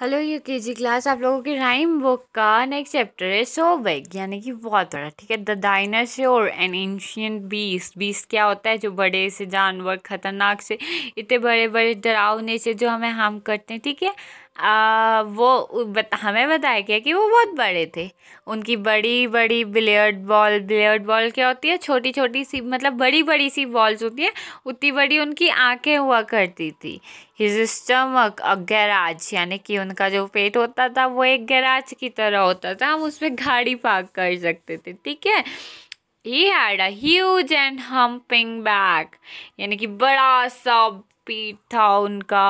Hello you के जी class आप लोगों की राइम बुक का नेक्स्ट चैप्टर है सोबेग यानी कि बहुत बड़ा ठीक है द डायनासोर एन एंशियंट बीस बीस क्या होता है जो बड़े से जानवर खतरनाक से इतने बड़े बड़े डरावने से जो हमें हार्म करते हैं ठीक है आ, वो बत, हमें बताया गया कि वो बहुत बड़े थे उनकी बड़ी बड़ी बिलियर्ड बॉल बिलियर्ड बॉल क्या होती है छोटी छोटी सी मतलब बड़ी बड़ी सी बॉल्स होती हैं उतनी बड़ी उनकी आंखें हुआ करती थी हिज स्टमक अ गैराज यानी कि उनका जो पेट होता था वो एक गैराज की तरह होता था हम उसमें गाड़ी पार्क कर सकते थे ठीक है he had a huge and humping back यानी कि बड़ा सा पीठ था उनका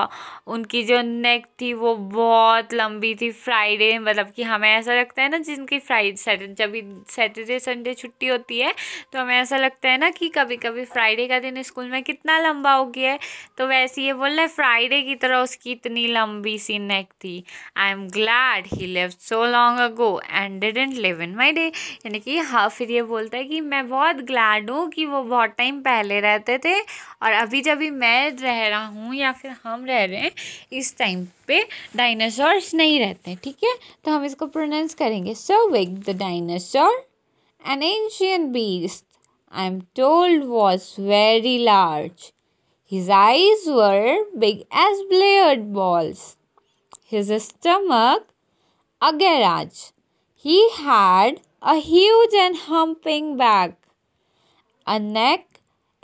उनकी जो नेक थी वो बहुत लंबी थी फ्राइडे मतलब कि हमें ऐसा लगता है ना जिनकी फ्राइडे सैटरडे जब भी सैटरडे संडे छुट्टी होती है तो हमें ऐसा लगता है ना कि कभी कभी फ्राइडे का दिन स्कूल में कितना लंबा हो गया है तो वैसे ये बोल रहे फ्राइडे की तरह उसकी इतनी लंबी सी नेक थी I am glad he live so long ago and didn't live in my day यानी कि हाँ फिर ये बोलता है कि मैं बहुत ग्लैड हूँ कि वो बहुत टाइम पहले रहते थे और अभी जब भी मैं रह रह रहा हूँ या फिर हम रह रहे हैं इस टाइम पे डायनासोर्स नहीं रहते ठीक है तो हम इसको प्रोनाउंस करेंगे Sobig the dinosaur an ancient beast I am told was very large eyes were big as billiard balls his stomach a garage he had a huge and humping back a neck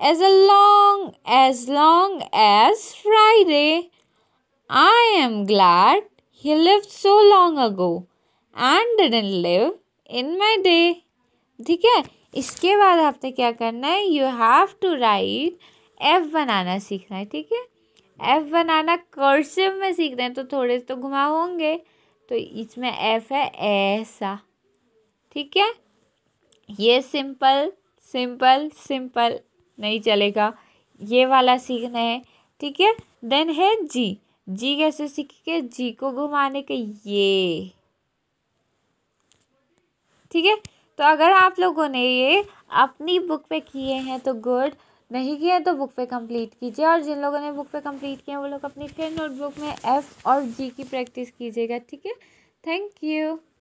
as a long a as long as Friday. I am glad he lived so long ago and didn't live in my day. ठीक है इसके बाद आपने क्या करना है you have to write F बनाना सीखना है ठीक है एफ बनाना कर्सिव में सीख रहे हैं तो थोड़े से तो घुमा होंगे तो इसमें एफ है ऐसा ठीक है ये सिंपल सिंपल सिंपल नहीं चलेगा ये वाला सीखना है ठीक है देन है जी जी कैसे सीखेंगे जी को घुमाने के ये ठीक है तो अगर आप लोगों ने ये अपनी बुक पे किए हैं तो गुड नहीं किए तो बुक पे कंप्लीट कीजिए और जिन लोगों ने बुक पे कंप्लीट किए हैं वो लोग अपनी फिर नोटबुक में एफ़ और जी की प्रैक्टिस कीजिएगा ठीक है थैंक यू